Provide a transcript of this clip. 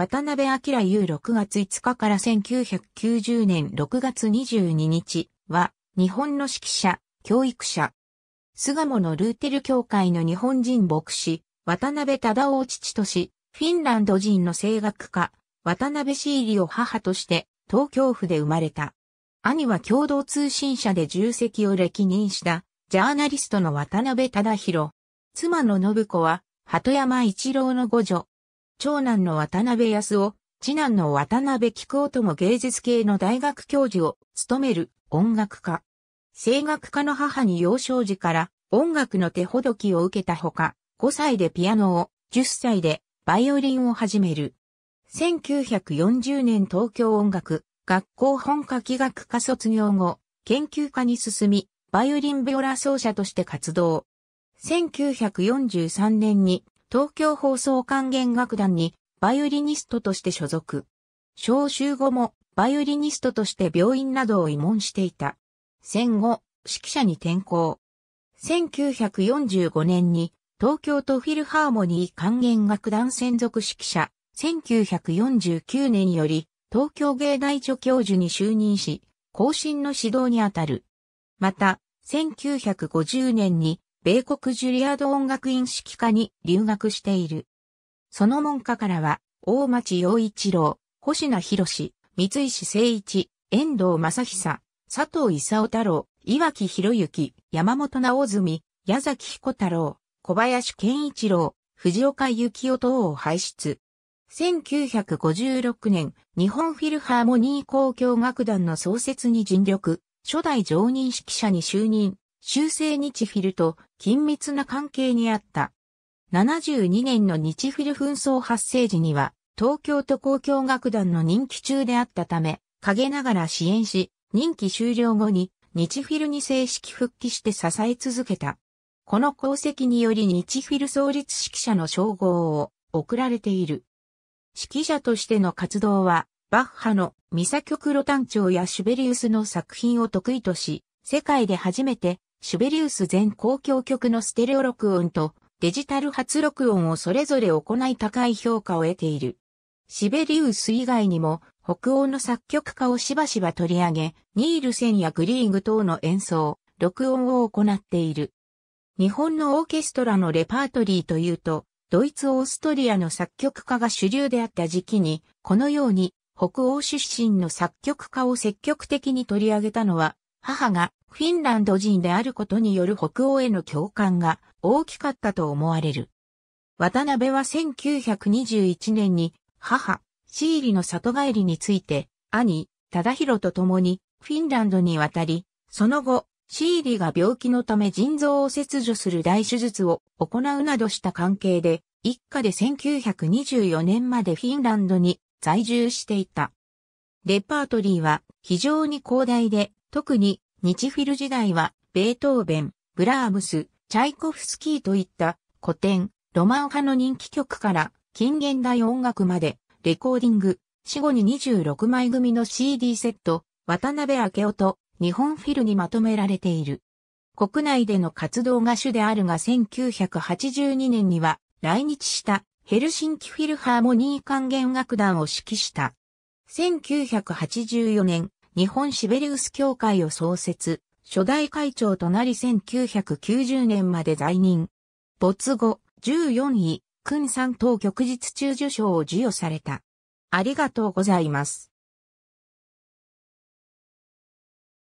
渡辺明優6月5日から1990年6月22日は、日本の指揮者、教育者。巣鴨のルーテル協会の日本人牧師、渡辺忠夫父とし、フィンランド人の声楽家、渡辺シーリを母として、東京府で生まれた。兄は共同通信社で重責を歴任した、ジャーナリストの渡辺忠宏。妻の信子は、鳩山一郎の五女、長男の渡辺康夫、次男の渡辺菊夫とも芸術系の大学教授を務める音楽家。声楽家の母に幼少時から音楽の手ほどきを受けたほか、5歳でピアノを、10歳でバイオリンを始める。1940年東京音楽学校本科器楽科卒業後、研究科に進み、バイオリンビオラ奏者として活動。1943年に東京放送管弦楽団にバイオリニストとして所属。召集後もバイオリニストとして病院などを慰問していた。戦後、指揮者に転向。1945年に東京都フィルハーモニー管弦楽団専属指揮者、1949年より東京芸大助教授に就任し、後進の指導にあたる。また、1950年に米国ジュリアード音楽院指揮科に留学している。その門下からは、大町陽一郎、星名博士、三石誠一、遠藤正久、佐藤勲太郎、岩木博之、山本直澄、矢崎彦太郎、小林健一郎、藤岡幸男等を輩出。1956年、日本フィルハーモニー交響楽団の創設に尽力、初代常任指揮者に就任、修正日フィルと緊密な関係にあった。72年の日フィル紛争発生時には、東京都公共楽団の任期中であったため、陰ながら支援し、任期終了後に日フィルに正式復帰して支え続けた。この功績により日フィル創立指揮者の称号を贈られている。指揮者としての活動は、バッハのミサ曲ロ単調やシュベリウスの作品を得意とし、世界で初めてシュベリウス全公共曲のステレオ録音とデジタル初録音をそれぞれ行い高い評価を得ている。シベリウス以外にも北欧の作曲家をしばしば取り上げ、ニールセンやグリーング等の演奏、録音を行っている。日本のオーケストラのレパートリーというと、ドイツ・オーストリアの作曲家が主流であった時期に、このように北欧出身の作曲家を積極的に取り上げたのは母がフィンランド人であることによる北欧への共感が大きかったと思われる。渡辺は1921年に母、シーリの里帰りについて兄、忠弘と共にフィンランドに渡り、その後、シーリが病気のため腎臓を切除する大手術を行うなどした関係で、一家で1924年までフィンランドに在住していた。レパートリーは非常に広大で、特に日フィル時代はベートーベン、ブラームス、チャイコフスキーといった古典、ロマン派の人気曲から近現代音楽までレコーディング、死後に26枚組の CD セット、渡辺明夫と日本フィルにまとめられている。国内での活動が主であるが1982年には来日したヘルシンキフィルハーモニー管弦楽団を指揮した。1984年、日本シベリウス協会を創設、初代会長となり1990年まで在任。没後、14位、君山等旭日中受賞を授与された。ありがとうございます。